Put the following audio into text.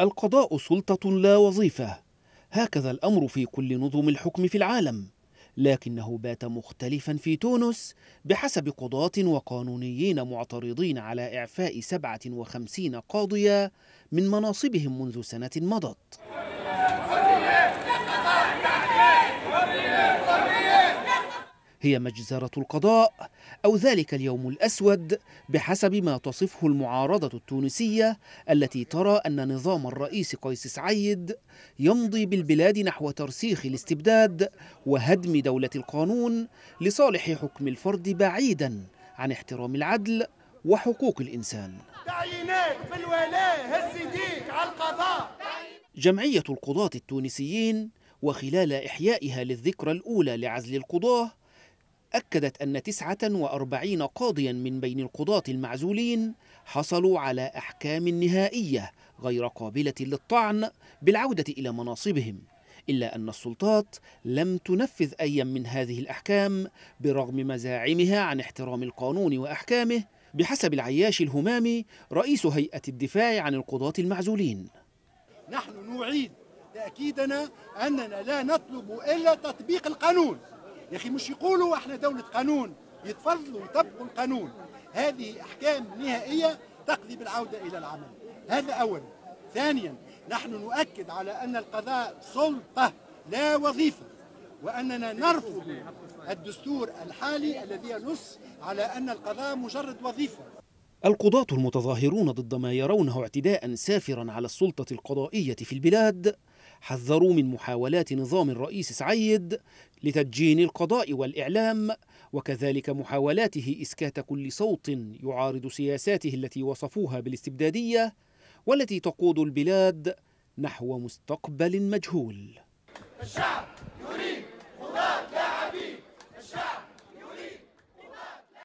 القضاء سلطة لا وظيفة هكذا الأمر في كل نظم الحكم في العالم لكنه بات مختلفا في تونس بحسب قضاة وقانونيين معترضين على إعفاء 57 قاضية من مناصبهم منذ سنة مضت هي مجزرة القضاء أو ذلك اليوم الأسود بحسب ما تصفه المعارضة التونسية التي ترى أن نظام الرئيس قيس سعيد يمضي بالبلاد نحو ترسيخ الاستبداد وهدم دولة القانون لصالح حكم الفرد بعيدا عن احترام العدل وحقوق الإنسان جمعية القضاة التونسيين وخلال إحيائها للذكرى الأولى لعزل القضاة أكدت أن 49 قاضيا من بين القضاة المعزولين حصلوا على أحكام نهائية غير قابلة للطعن بالعودة إلى مناصبهم إلا أن السلطات لم تنفذ أيا من هذه الأحكام برغم مزاعمها عن احترام القانون وأحكامه بحسب العياش الهمامي رئيس هيئة الدفاع عن القضاة المعزولين نحن نعيد تأكيدنا أننا لا نطلب إلا تطبيق القانون يا اخي مش يقولوا احنا دوله قانون يتفضلوا يطبقوا القانون هذه احكام نهائيه تقضي بالعوده الى العمل هذا اولا ثانيا نحن نؤكد على ان القضاء سلطه لا وظيفه واننا نرفض الدستور الحالي الذي ينص على ان القضاء مجرد وظيفه القضاة المتظاهرون ضد ما يرونه اعتداء سافرا على السلطة القضائية في البلاد حذروا من محاولات نظام الرئيس سعيد لتدجين القضاء والإعلام وكذلك محاولاته إسكات كل صوت يعارض سياساته التي وصفوها بالاستبدادية والتي تقود البلاد نحو مستقبل مجهول الشعب